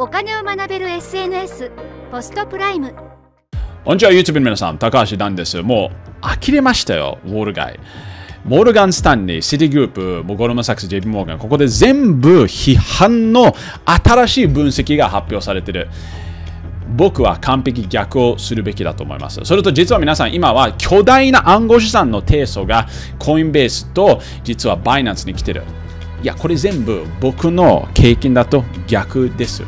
お金を学べる SNS ポストプライムこんにちは YouTube の皆さん高橋なですもう呆れましたよウォール街モルガン・スタンリー、シティグループ、ゴルマサックス、JP モーガン、ここで全部批判の新しい分析が発表されてる。僕は完璧逆をするべきだと思います。それと実は皆さん今は巨大な暗号資産の提訴がコインベースと実はバイナンスに来てる。いや、これ全部僕の経験だと逆です。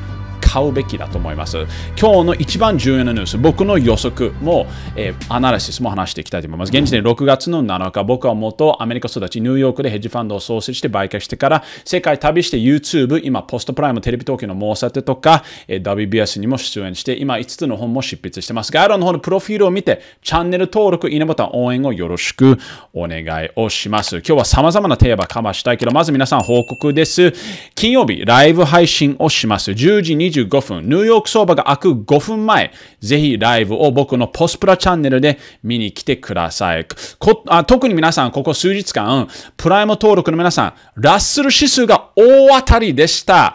買うべきだと思います。今日の一番重要なニュース、僕の予測も、えー、アナリシスも話していきたいと思います。現時点6月の7日、僕は元アメリカ育ち、ニューヨークでヘッジファンドを創設して売却してから、世界旅して YouTube、今、ポストプライム、テレビ東京の申し立てとか、えー、WBS にも出演して、今5つの本も執筆してます。概要欄の方のプロフィールを見て、チャンネル登録、いいねボタン、応援をよろしくお願いをします。今日は様々なテーマかましたいけど、まず皆さん報告です。金曜日、ライブ配信をします。10時25分、ニューヨーク相場が開く5分前、ぜひライブを僕のポスプラチャンネルで見に来てください。特に皆さん、ここ数日間、プライム登録の皆さん、ラッスル指数が大当たりでした。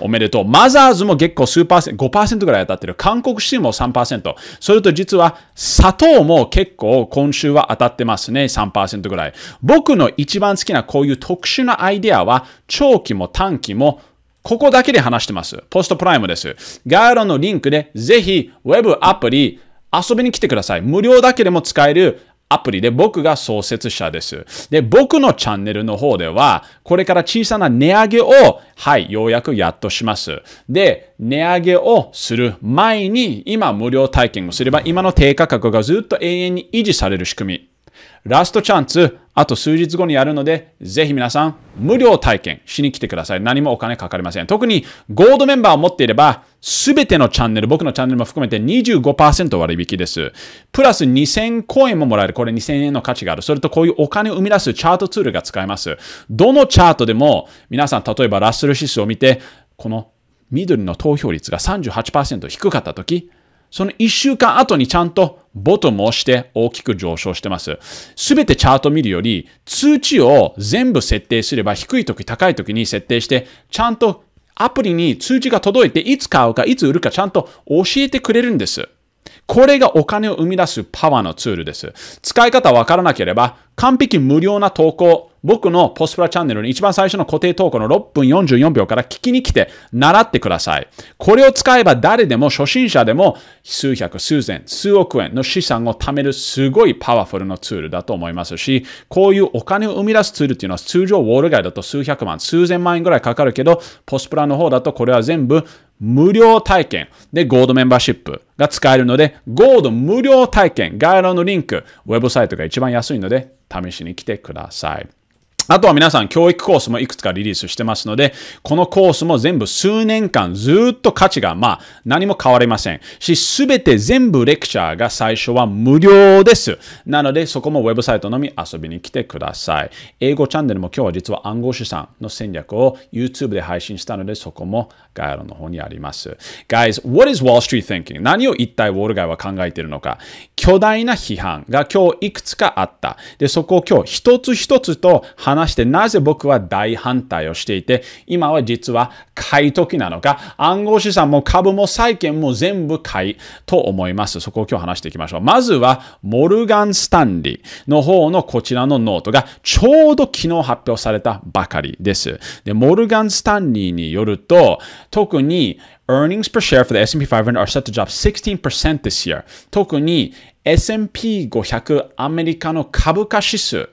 おめでとう。マザーズも結構数パーセント、5%ぐらい当たってる。韓国シーも3%。それと実は砂糖も結構今週は当たってますね。3%ぐらい。僕の一番好きなこういう特殊なアイデアは長期も短期もここだけで話してます。ポストプライムです。概要欄のリンクで、ぜひ、Web アプリ、遊びに来てください。無料だけでも使えるアプリで僕が創設者です。で、僕のチャンネルの方では、これから小さな値上げを、はい、ようやくやっとします。で、値上げをする前に、今無料体験をすれば、今の低価格がずっと永遠に維持される仕組みラストチャンス、あと数日後にやるので、ぜひ皆さん、無料体験しに来てください。何もお金かかりません。特に、ゴールドメンバーを持っていれば、すべてのチャンネル、僕のチャンネルも含めて25%割引です。プラス2000コインももらえる。これ2000円の価値がある。それとこういうお金を生み出すチャートツールが使えます。どのチャートでも、皆さん、例えばラッスル指数を見て、この緑の投票率が38%低かったとき、その1週間後にちゃんとボトムをして大きく上昇してます。すべてチャート見るより、通知を全部設定すれば、低い時、高い時に設定して、ちゃんとアプリに通知が届いて、いつ買うか、いつ売るか、ちゃんと教えてくれるんです。これがお金を生み出すパワーのツールです。使い方わからなければ、完璧無料な投稿、僕のポスプラチャンネルに一番最初の固定投稿の6分44秒から聞きに来て習ってください。これを使えば誰でも初心者でも数百、数千、数億円の資産を貯めるすごいパワフルなツールだと思いますし、こういうお金を生み出すツールっていうのは通常ウォール街だと数百万、数千万円ぐらいかかるけど、ポスプラの方だとこれは全部無料体験でゴードメンバーシップが使えるので、ゴード無料体験概要欄のリンク、ウェブサイトが一番安いので試しに来てください。あとは皆さん、教育コースもいくつかリリースしてますので、このコースも全部数年間ずっと価値が、まあ、何も変わりません。し、すべて全部レクチャーが最初は無料です。なので、そこもウェブサイトのみ遊びに来てください。英語チャンネルも今日は実は暗号資産の戦略を YouTube で配信したので、そこも概要欄の方にあります。Guys, what is Wall Street thinking? 何を一体ウォール街は考えているのか巨大な批判が今日いくつかあった。で、そこを今日一つ一つと話話して、なぜ僕は大反対をしていて、今は実は買い時なのか、暗号資産も株も債券も全部買いと思います。そこを今日話していきましょう。まずは、モルガン・スタンリーの方のこちらのノートが、ちょうど昨日発表されたばかりです。で、モルガン・スタンリーによると、特に earnings per share for the S&P 500 are set to drop 16% this year. 特に S&P500 アメリカの株価指数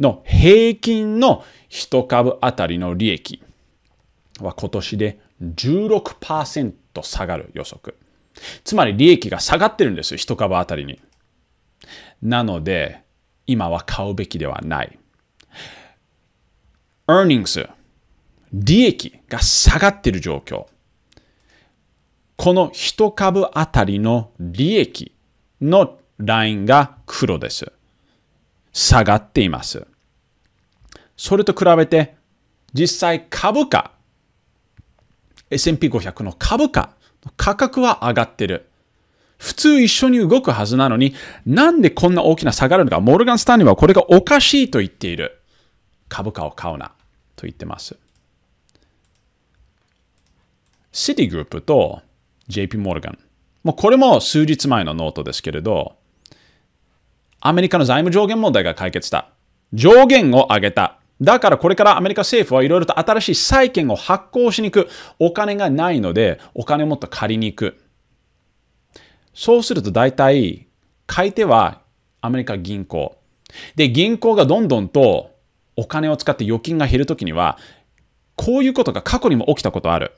の平均の一株当たりの利益は今年で16%下がる予測。つまり利益が下がってるんですよ、株当たりに。なので、今は買うべきではない。earnings、利益が下がってる状況。この一株当たりの利益のラインが黒です。下がっています。それと比べて、実際株価、S&P500 の株価、価格は上がってる。普通一緒に動くはずなのに、なんでこんな大きな下がるのか、モルガン・スタンリーはこれがおかしいと言っている。株価を買うな、と言ってます。シティグループと JP モルガン。もうこれも数日前のノートですけれど、アメリカの財務上限問題が解決した。上限を上げた。だからこれからアメリカ政府はいろいろと新しい債券を発行しに行く。お金がないので、お金もっと借りに行く。そうすると大体、買い手はアメリカ銀行。で、銀行がどんどんとお金を使って預金が減るときには、こういうことが過去にも起きたことある。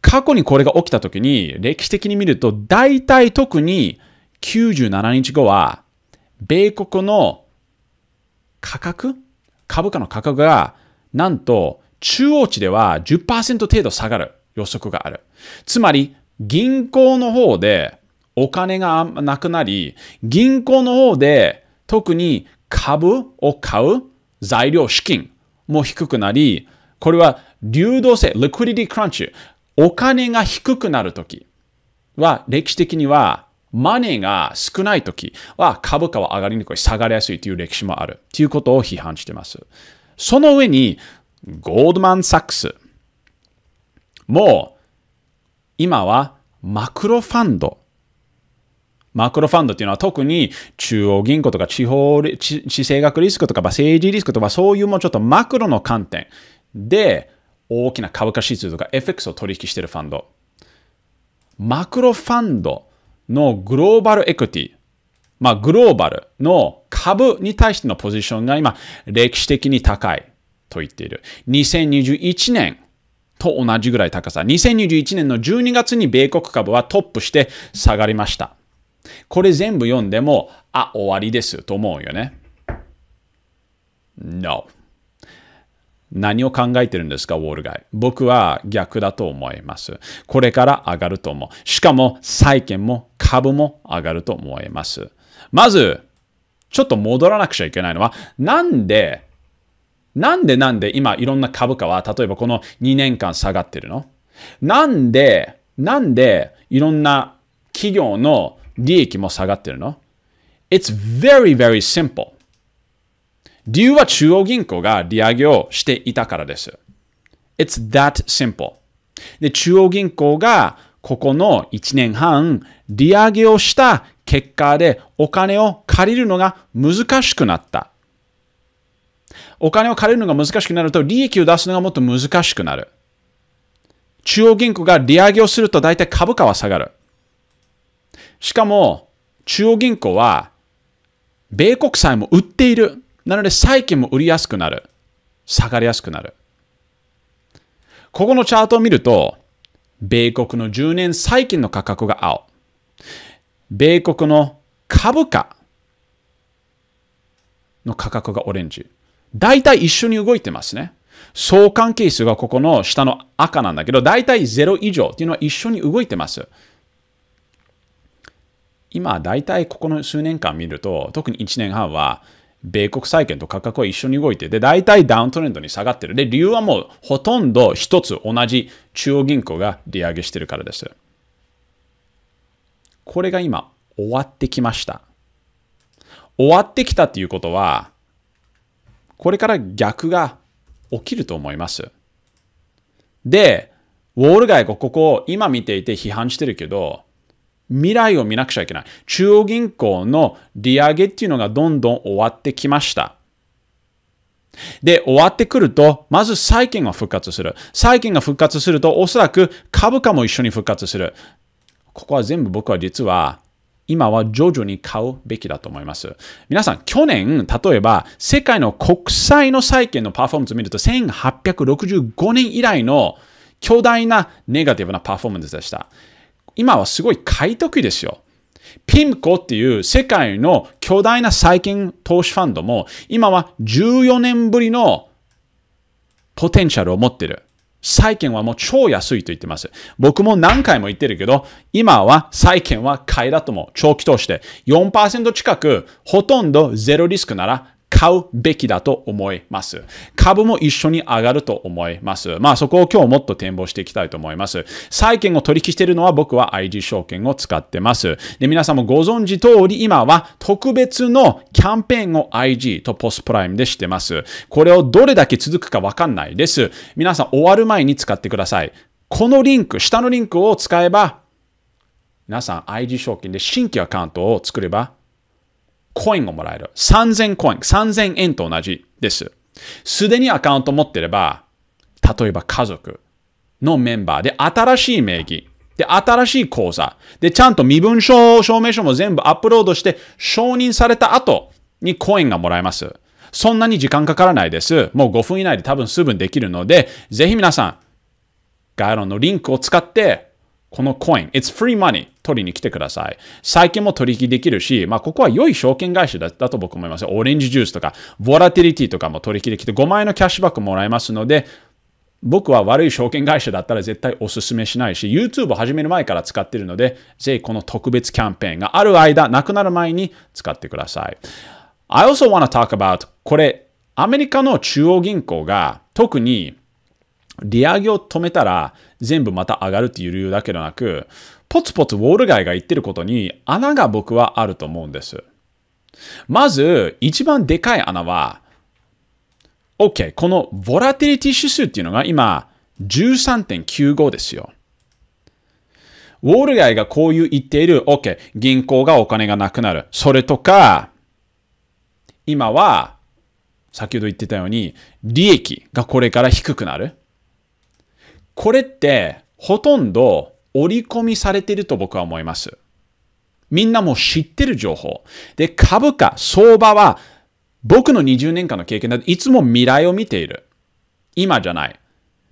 過去にこれが起きたときに、歴史的に見ると、大体特に97日後は米国の価格株価の価格が、なんと中央値では10%程度下がる予測がある。つまり、銀行の方でお金がなくなり、銀行の方で特に株を買う材料資金も低くなり、これは流動性、リクリティクランチ、お金が低くなるときは歴史的にはマネーが少ない時は株価は上がりにくい、下がりやすいという歴史もあるということを批判しています。その上に、ゴールドマン・サックスも今はマクロファンドマクロファンドというのは特に中央銀行とか地方、地政学リスクとか政治リスクとかそういうもうちょっとマクロの観点で大きな株価指数とか FX を取引しているファンド。マクロファンドのグローバルエクティ、まあ、グローバルの株に対してのポジションが今、歴史的に高いと言っている。2021年と同じぐらい高さ。2021年の12月に米国株はトップして下がりました。これ全部読んでも、あ、終わりですと思うよね。No. 何を考えてるんですか、ウォール街。僕は逆だと思います。これから上がると思う。しかも、債券も株も上がると思います。まず、ちょっと戻らなくちゃいけないのは、なんで、なんでなんで今いろんな株価は、例えばこの2年間下がってるのなんで、なんでいろんな企業の利益も下がってるの ?It's very, very simple. 理由は中央銀行が利上げをしていたからです。It's that simple. で、中央銀行がここの1年半、利上げをした結果でお金を借りるのが難しくなった。お金を借りるのが難しくなると利益を出すのがもっと難しくなる。中央銀行が利上げをすると大体株価は下がる。しかも中央銀行は米国債も売っている。なので債券も売りやすくなる。下がりやすくなる。ここのチャートを見ると、米国の10年債券の価格が青。米国の株価の価格がオレンジ。大体一緒に動いてますね。相関係数がここの下の赤なんだけど、大体0以上っていうのは一緒に動いてます。今、大体ここの数年間見ると、特に1年半は、米国債券と価格は一緒に動いて、で、大体ダウントレンドに下がってる。で、理由はもうほとんど一つ同じ中央銀行が利上げしてるからです。これが今、終わってきました。終わってきたっていうことは、これから逆が起きると思います。で、ウォール街がここを今見ていて批判してるけど、未来を見なくちゃいけない。中央銀行の利上げっていうのがどんどん終わってきました。で、終わってくると、まず債券が復活する。債券が復活すると、おそらく株価も一緒に復活する。ここは全部僕は実は、今は徐々に買うべきだと思います。皆さん、去年、例えば、世界の国債の債券のパフォーマンスを見ると、1865年以来の巨大なネガティブなパフォーマンスでした。今はすごい買い得ですよ。ピンコっていう世界の巨大な債券投資ファンドも今は14年ぶりのポテンシャルを持ってる。債券はもう超安いと言ってます。僕も何回も言ってるけど、今は債券は買いだとも長期投資で4%近くほとんどゼロリスクなら買うべきだと思います。株も一緒に上がると思います。まあそこを今日もっと展望していきたいと思います。債券を取引しているのは僕は IG 証券を使ってます。で、皆さんもご存知通り今は特別のキャンペーンを IG とポスプライムでしてます。これをどれだけ続くかわかんないです。皆さん終わる前に使ってください。このリンク、下のリンクを使えば、皆さん IG 証券で新規アカウントを作ればコインをもらえる。3000コイン、3000円と同じです。すでにアカウント持ってれば、例えば家族のメンバーで新しい名義、で、新しい口座、で、ちゃんと身分証、証明書も全部アップロードして承認された後にコインがもらえます。そんなに時間かからないです。もう5分以内で多分すぐできるので、ぜひ皆さん、概要欄のリンクを使ってこのコイン、it's free money 取りに来てください。最近も取引できるし、まあ、ここは良い証券会社だと僕思います。オレンジジュースとか、ボラティリティとかも取引できて、5万円のキャッシュバックもらえますので、僕は悪い証券会社だったら絶対お勧めしないし、YouTube を始める前から使ってるので、ぜひこの特別キャンペーンがある間、なくなる前に使ってください。I also wanna talk about これ、アメリカの中央銀行が特に利上げを止めたら全部また上がるっていう理由だけでなく、ポツポツウォール街が言ってることに穴が僕はあると思うんです。まず、一番でかい穴は、OK、このボラティリティ指数っていうのが今13.95ですよ。ウォール街がこういう言っている、OK、銀行がお金がなくなる。それとか、今は、先ほど言ってたように、利益がこれから低くなる。これってほとんど織り込みされていると僕は思います。みんなも知ってる情報。で、株価、相場は僕の20年間の経験だといつも未来を見ている。今じゃない。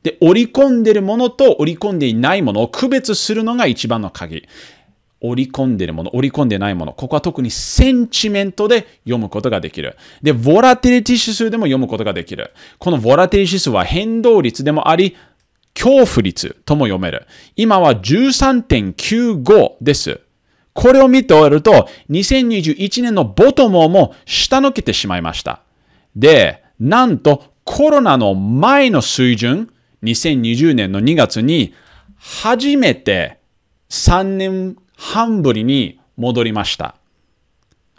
で、織り込んでるものと織り込んでいないものを区別するのが一番の鍵。織り込んでるもの、織り込んでないもの。ここは特にセンチメントで読むことができる。で、ボラテリティ指数でも読むことができる。このボラテリティ指数は変動率でもあり、恐怖率とも読める。今は13.95です。これを見ておると、2021年のボトムをも下抜けてしまいました。で、なんとコロナの前の水準、2020年の2月に、初めて3年半ぶりに戻りました。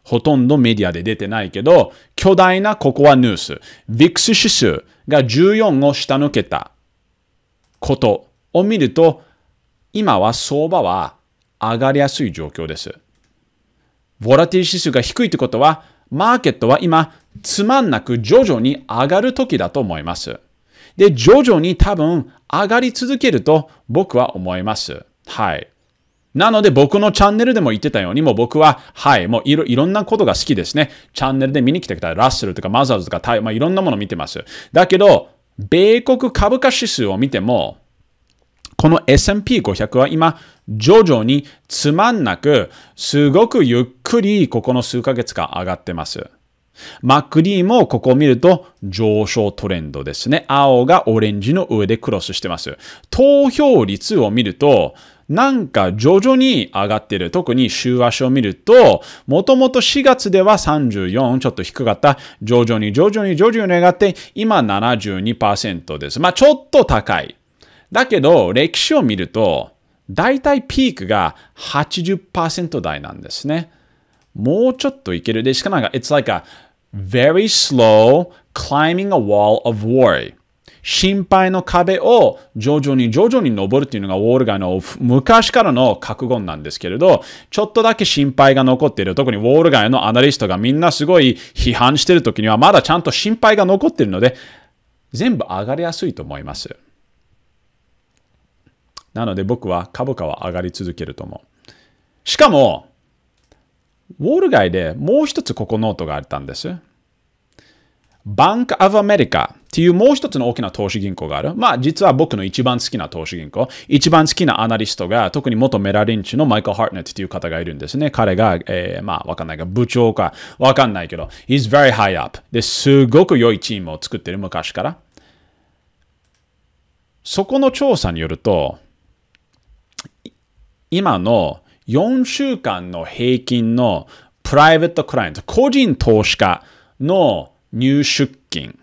ほとんどメディアで出てないけど、巨大なココアニュース、VIX 指数が14を下抜けた。ことを見ると、今は相場は上がりやすい状況です。ボラティリ指数が低いってことは、マーケットは今、つまんなく徐々に上がる時だと思います。で、徐々に多分上がり続けると僕は思います。はい。なので僕のチャンネルでも言ってたように、もう僕は、はい、もういろいろんなことが好きですね。チャンネルで見に来てください。ラッセルとかマザーズとか、まあ、いろんなもの見てます。だけど、米国株価指数を見ても、この S&P500 は今、徐々につまんなく、すごくゆっくり、ここの数ヶ月間上がってます。MacD もここを見ると上昇トレンドですね。青がオレンジの上でクロスしてます。投票率を見ると、なんか徐々に上がってる。特に週足を見ると、もともと4月では34、ちょっと低かった。徐々に徐々に徐々に上がって、今72%です。まあちょっと高い。だけど、歴史を見ると、大体ピークが80%台なんですね。もうちょっといける。で、しかなんか、it's like a very slow climbing a wall of worry. 心配の壁を徐々に徐々に登るっていうのがウォール街の昔からの覚悟なんですけれど、ちょっとだけ心配が残っている。特にウォール街のアナリストがみんなすごい批判している時にはまだちゃんと心配が残ってるので、全部上がりやすいと思います。なので僕は株価は上がり続けると思う。しかも、ウォール街でもう一つここノートがあったんです。バンク・アブ・アメリカっていうもう一つの大きな投資銀行がある。まあ実は僕の一番好きな投資銀行、一番好きなアナリストが特に元メラリンチのマイクル・ハートネットっていう方がいるんですね。彼が、えー、まあわかんないが部長かわかんないけど、he's very high up で、すごく良いチームを作ってる昔から。そこの調査によると、今の4週間の平均のプライベートクライアント、個人投資家の入出金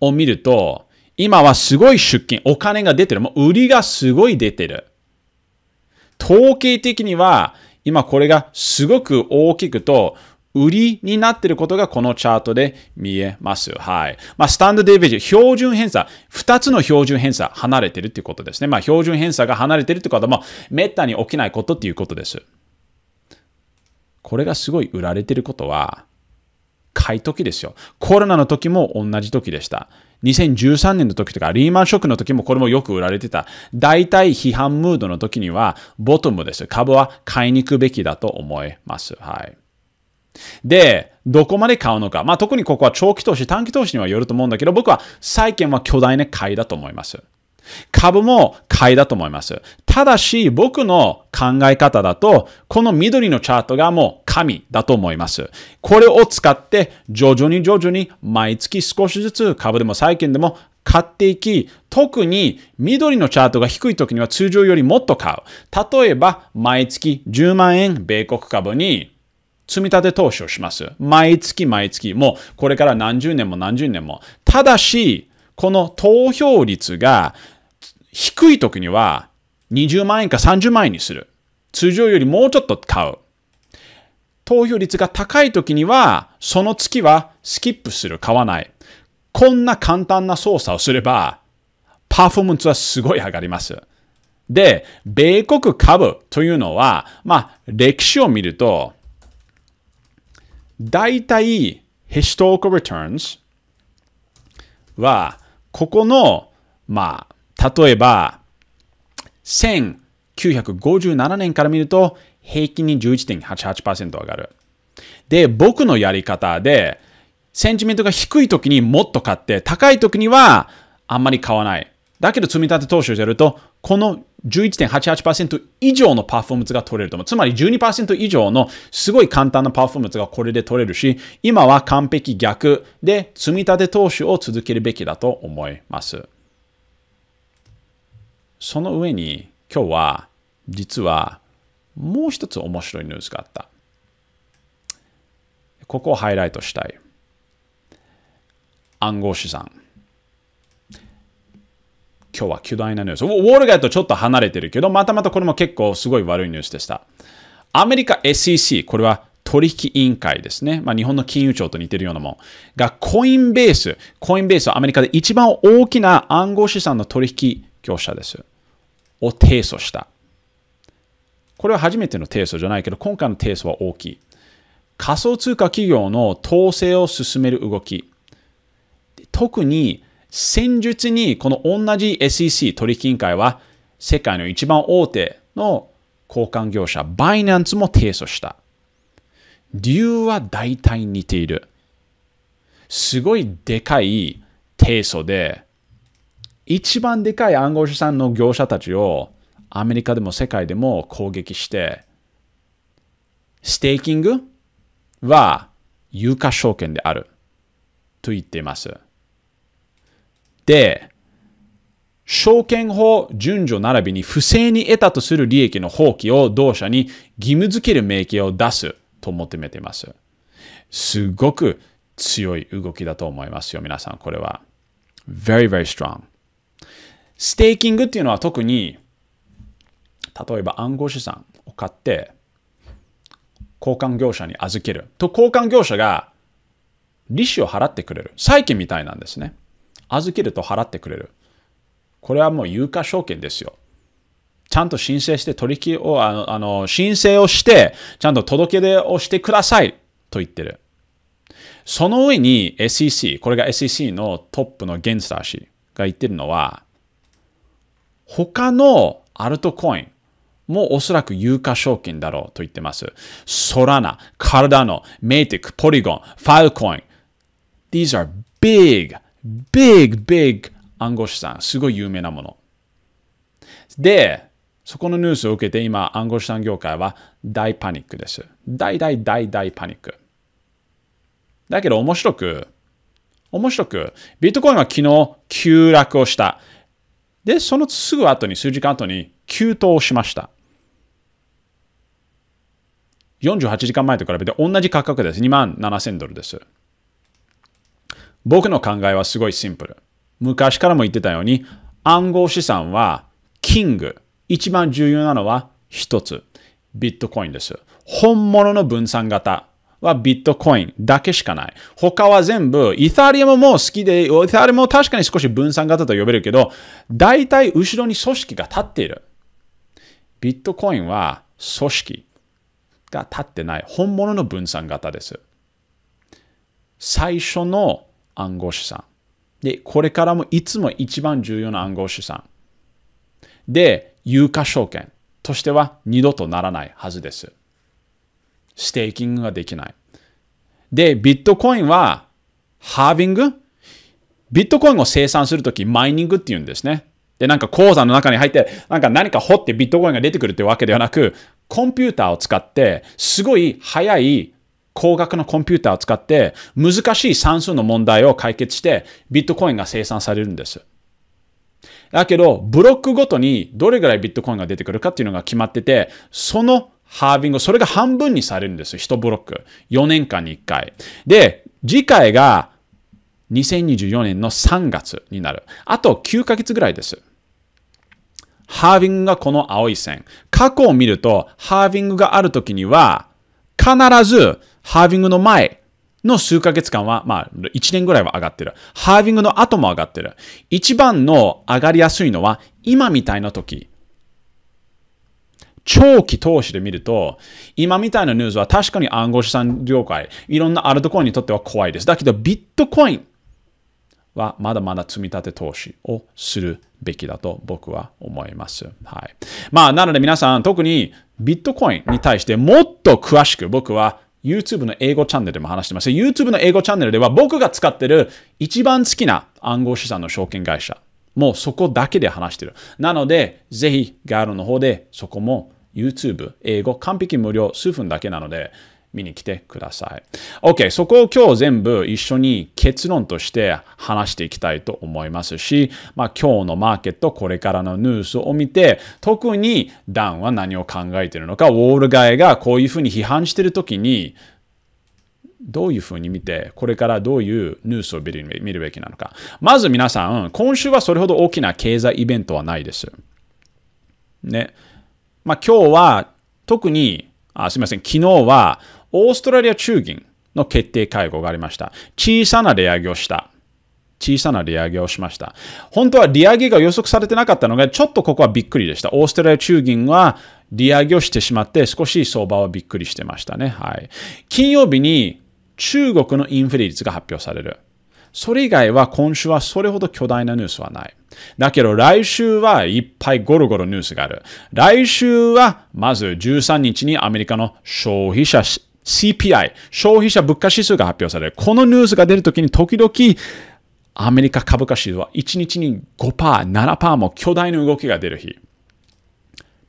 を見ると、今はすごい出金、お金が出てる。もう売りがすごい出てる。統計的には、今これがすごく大きくと、売りになっていることがこのチャートで見えます。はい。まあ、スタンドデイベージ、標準偏差、二つの標準偏差離れてるっていうことですね。まあ、標準偏差が離れてるってことも、めったに起きないことっていうことです。これがすごい売られてることは、買い時ですよ。コロナの時も同じ時でした。2013年の時とか、リーマンショックの時もこれもよく売られてた。大体批判ムードの時には、ボトムです。株は買いに行くべきだと思います。はい。で、どこまで買うのか。まあ、特にここは長期投資、短期投資にはよると思うんだけど、僕は債券は巨大な買いだと思います。株も買いだと思います。ただし、僕の考え方だと、この緑のチャートがもう神だと思います。これを使って、徐々に徐々に毎月少しずつ株でも債券でも買っていき、特に緑のチャートが低い時には通常よりもっと買う。例えば、毎月10万円米国株に積み立て投資をします。毎月毎月、もうこれから何十年も何十年も。ただし、この投票率が低い時には20万円か30万円にする。通常よりもうちょっと買う。投票率が高い時には、その月はスキップする、買わない。こんな簡単な操作をすれば、パフォーマンスはすごい上がります。で、米国株というのは、まあ、歴史を見ると、大体、h ス s t o r i c a returns は、ここの、まあ、例えば、1957年から見ると、平均に11.88%上がる。で、僕のやり方で、センチメントが低い時にもっと買って、高い時にはあんまり買わない。だけど積み立て投資をやると、この11.88%以上のパフォーマンスが取れると思う。つまり12%以上のすごい簡単なパフォーマンスがこれで取れるし、今は完璧逆で積み立て投資を続けるべきだと思います。その上に今日は実はもう一つ面白いニュースがあった。ここをハイライトしたい。暗号資産。今日は巨大なニュース。ウォール街とちょっと離れてるけど、またまたこれも結構すごい悪いニュースでした。アメリカ SEC、これは取引委員会ですね。まあ、日本の金融庁と似てるようなもん。が、コインベース。コインベースはアメリカで一番大きな暗号資産の取引業者です。を提訴した。これは初めての提訴じゃないけど、今回の提訴は大きい。仮想通貨企業の統制を進める動き。特に戦術にこの同じ SEC 取引委員会は世界の一番大手の交換業者バイナンスも提訴した。理由は大体似ている。すごいでかい提訴で一番でかい暗号資産の業者たちをアメリカでも世界でも攻撃して、ステーキングは有価証券であると言っています。で、証券法順序並びに不正に得たとする利益の放棄を同社に義務付ける名義を出すと求めています。すごく強い動きだと思いますよ、皆さん、これは。very, very strong. ステーキングっていうのは特に、例えば暗号資産を買って、交換業者に預ける。と、交換業者が利子を払ってくれる。債券みたいなんですね。預けると払ってくれる。これはもう有価証券ですよ。ちゃんと申請して取引を、あの、あの申請をして、ちゃんと届け出をしてくださいと言ってる。その上に SEC、これが SEC のトップのゲンスター氏が言ってるのは、他のアルトコインもおそらく有価証券だろうと言ってます。ソラナ、カルダノ、メイティック、ポリゴン、ファイルコイン。These are big, big, big 暗号資産。すごい有名なもの。で、そこのニュースを受けて今、暗号資産業界は大パニックです。大大大大パニック。だけど面白く、面白く、ビットコインは昨日急落をした。で、そのすぐ後に、数時間後に、急騰しました。48時間前と比べて同じ価格です。2万7000ドルです。僕の考えはすごいシンプル。昔からも言ってたように、暗号資産は、キング。一番重要なのは、一つ。ビットコインです。本物の分散型。はビットコインだけしかない。他は全部、イタリアももう好きで、イタリアも確かに少し分散型と呼べるけど、大体後ろに組織が立っている。ビットコインは組織が立ってない。本物の分散型です。最初の暗号資産。で、これからもいつも一番重要な暗号資産。で、有価証券としては二度とならないはずです。ステーキングができない。で、ビットコインは、ハービングビットコインを生産するとき、マイニングって言うんですね。で、なんか鉱山の中に入って、なんか何か掘ってビットコインが出てくるってわけではなく、コンピューターを使って、すごい速い高額のコンピューターを使って、難しい算数の問題を解決して、ビットコインが生産されるんです。だけど、ブロックごとにどれぐらいビットコインが出てくるかっていうのが決まってて、そのハービング、それが半分にされるんですよ。1ブロック。4年間に1回。で、次回が2024年の3月になる。あと9ヶ月ぐらいです。ハービングがこの青い線。過去を見ると、ハービングがある時には、必ずハービングの前の数ヶ月間は、まあ、1年ぐらいは上がってる。ハービングの後も上がってる。一番の上がりやすいのは、今みたいな時。長期投資で見ると、今みたいなニュースは確かに暗号資産業界、いろんなアルトコインにとっては怖いです。だけど、ビットコインはまだまだ積み立て投資をするべきだと僕は思います。はい。まあ、なので皆さん、特にビットコインに対してもっと詳しく僕は YouTube の英語チャンネルでも話してます。YouTube の英語チャンネルでは僕が使ってる一番好きな暗号資産の証券会社。もうそこだけで話してる。なので、ぜひ、ガールの方でそこも YouTube、英語、完璧無料、数分だけなので、見に来てください。OK、そこを今日全部一緒に結論として話していきたいと思いますし、まあ、今日のマーケット、これからのニュースを見て、特にダンは何を考えているのか、ウォール街がこういうふうに批判しているときに、どういうふうに見て、これからどういうニュースを見るべきなのか。まず皆さん、今週はそれほど大きな経済イベントはないです。ね。まあ、今日は特に、あすみません、昨日はオーストラリア中銀の決定会合がありました。小さな利上げをした。小さな利上げをしました。本当は利上げが予測されてなかったのが、ちょっとここはびっくりでした。オーストラリア中銀は利上げをしてしまって、少し相場はびっくりしてましたね。はい。金曜日に中国のインフレ率が発表される。それ以外は今週はそれほど巨大なニュースはない。だけど来週はいっぱいゴロゴロニュースがある。来週はまず13日にアメリカの消費者 CPI、消費者物価指数が発表される。このニュースが出るときに時々アメリカ株価指数は1日に5%、7%も巨大な動きが出る日。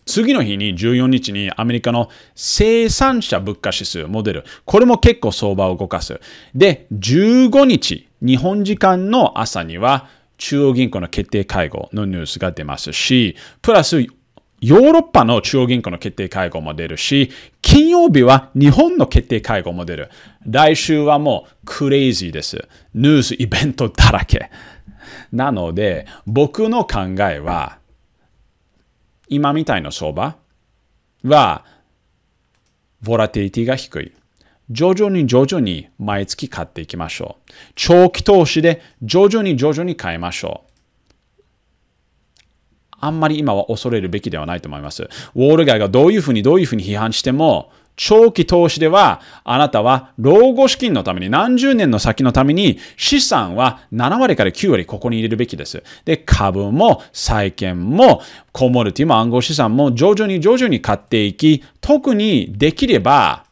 次の日に14日にアメリカの生産者物価指数も出る。これも結構相場を動かす。で、15日、日本時間の朝には中央銀行の決定会合のニュースが出ますし、プラスヨーロッパの中央銀行の決定会合も出るし、金曜日は日本の決定会合も出る。来週はもうクレイジーです。ニュース、イベントだらけ。なので、僕の考えは、今みたいな相場は、ボラティリティが低い。徐々に徐々に毎月買っていきましょう。長期投資で徐々に徐々に買いましょう。あんまり今は恐れるべきではないと思います。ウォール街がどういうふうにどういうふうに批判しても、長期投資では、あなたは老後資金のために、何十年の先のために、資産は7割から9割ここに入れるべきです。で、株も債券もコモルティも暗号資産も徐々に徐々に買っていき、特にできれば、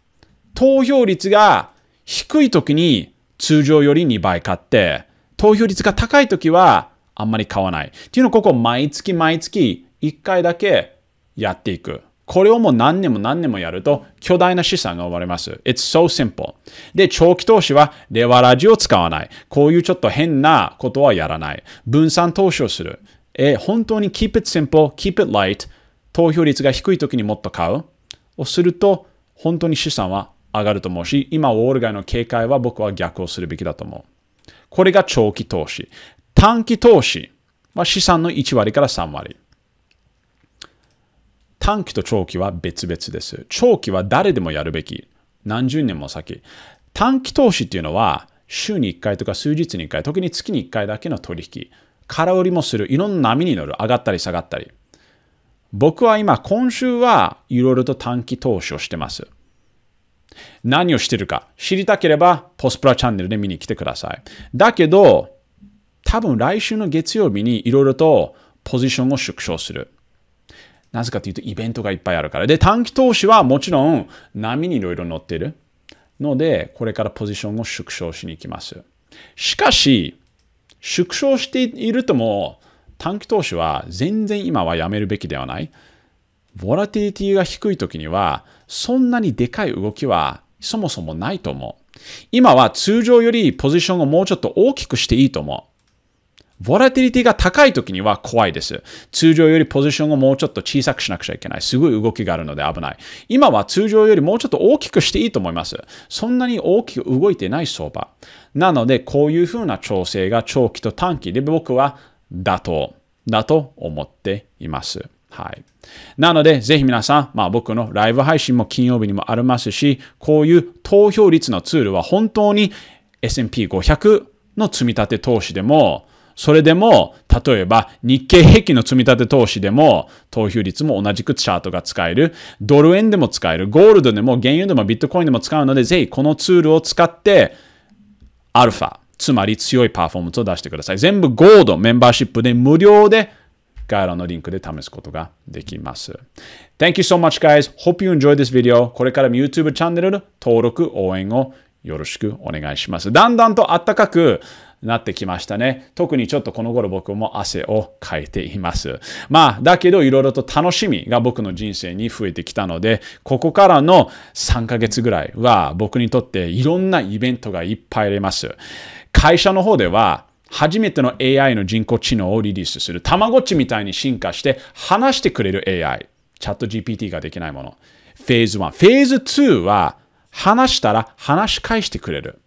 投票率が低い時に通常より2倍買って、投票率が高い時はあんまり買わない。っていうのをここ毎月毎月1回だけやっていく。これをもう何年も何年もやると巨大な資産が生まれます。It's so simple. で、長期投資はレワラジを使わない。こういうちょっと変なことはやらない。分散投資をする。え、本当に keep it simple, keep it light. 投票率が低い時にもっと買う。をすると、本当に資産は上がると思うし、今、ウォール街の警戒は僕は逆をするべきだと思う。これが長期投資。短期投資は資産の1割から3割。短期と長期は別々です。長期は誰でもやるべき。何十年も先。短期投資っていうのは、週に1回とか数日に1回、時に月に1回だけの取引。空売りもする。いろんな波に乗る。上がったり下がったり。僕は今、今週はいろいろと短期投資をしてます。何をしてるか知りたければ、ポスプラチャンネルで見に来てください。だけど、多分来週の月曜日にいろいろとポジションを縮小する。なぜかというと、イベントがいっぱいあるから。で、短期投資はもちろん波にいろいろ乗ってる。ので、これからポジションを縮小しに行きます。しかし、縮小しているとも、短期投資は全然今はやめるべきではない。ボラティリティが低いときには、そんなにでかい動きはそもそもないと思う。今は通常よりポジションをもうちょっと大きくしていいと思う。ボラティリティが高い時には怖いです。通常よりポジションをもうちょっと小さくしなくちゃいけない。すごい動きがあるので危ない。今は通常よりもうちょっと大きくしていいと思います。そんなに大きく動いてない相場。なので、こういうふうな調整が長期と短期で僕は妥当だと思っています。はい。なので、ぜひ皆さん、まあ僕のライブ配信も金曜日にもありますし、こういう投票率のツールは本当に S&P500 の積み立て投資でも、それでも、例えば日経平均の積み立て投資でも、投票率も同じくチャートが使える、ドル円でも使える、ゴールドでも原油でもビットコインでも使うので、ぜひこのツールを使って、アルファ、つまり強いパフォーマンスを出してください。全部ゴールドメンバーシップで無料で概要欄のリンクで試すことができます。Thank you so much, guys. Hope you enjoyed this video. これからも YouTube チャンネル登録、応援をよろしくお願いします。だんだんと暖かくなってきましたね。特にちょっとこの頃僕も汗をかいています。まあ、だけどいろいろと楽しみが僕の人生に増えてきたので、ここからの3ヶ月ぐらいは僕にとっていろんなイベントがいっぱいあります。会社の方では初めての AI の人工知能をリリースする。たまごっちみたいに進化して話してくれる AI。チャット GPT ができないもの。フェーズ1。フェーズ2は話したら話し返してくれる。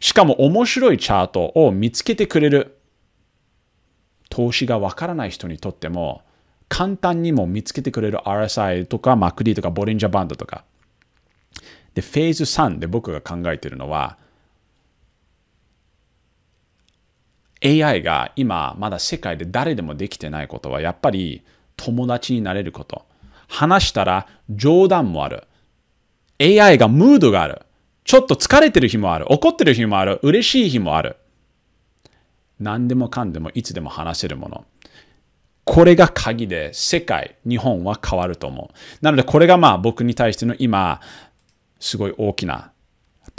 しかも面白いチャートを見つけてくれる。投資がわからない人にとっても簡単にも見つけてくれる RSI とか MacD とかボリンジャーバンドとか。で、フェーズ3で僕が考えているのは AI が今まだ世界で誰でもできてないことはやっぱり友達になれること。話したら冗談もある。AI がムードがある。ちょっと疲れてる日もある。怒ってる日もある。嬉しい日もある。何でもかんでもいつでも話せるもの。これが鍵で世界、日本は変わると思う。なのでこれがまあ僕に対しての今、すごい大きな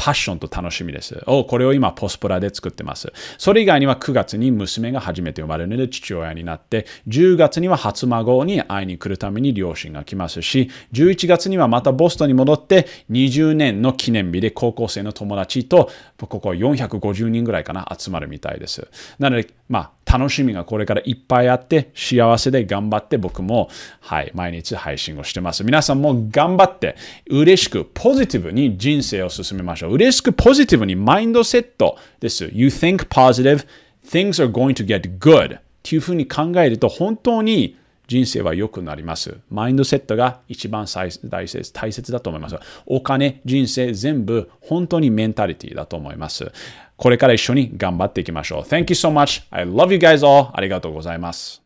パッションと楽しみです。おこれを今、ポスプラで作ってます。それ以外には9月に娘が初めて生まれるので父親になって、10月には初孫に会いに来るために両親が来ますし、11月にはまたボストンに戻って、20年の記念日で高校生の友達と、ここ450人ぐらいかな、集まるみたいです。なので、まあ、楽しみがこれからいっぱいあって、幸せで頑張って僕も、はい、毎日配信をしてます。皆さんも頑張って、嬉しく、ポジティブに人生を進めましょう。嬉しく、ポジティブにマインドセットです。You think positive, things are going to get good っていうふうに考えると、本当に人生は良くなります。マインドセットが一番大切大切だと思います。お金、人生、全部本当にメンタリティだと思います。これから一緒に頑張っていきましょう。Thank you so much. I love you guys all. ありがとうございます。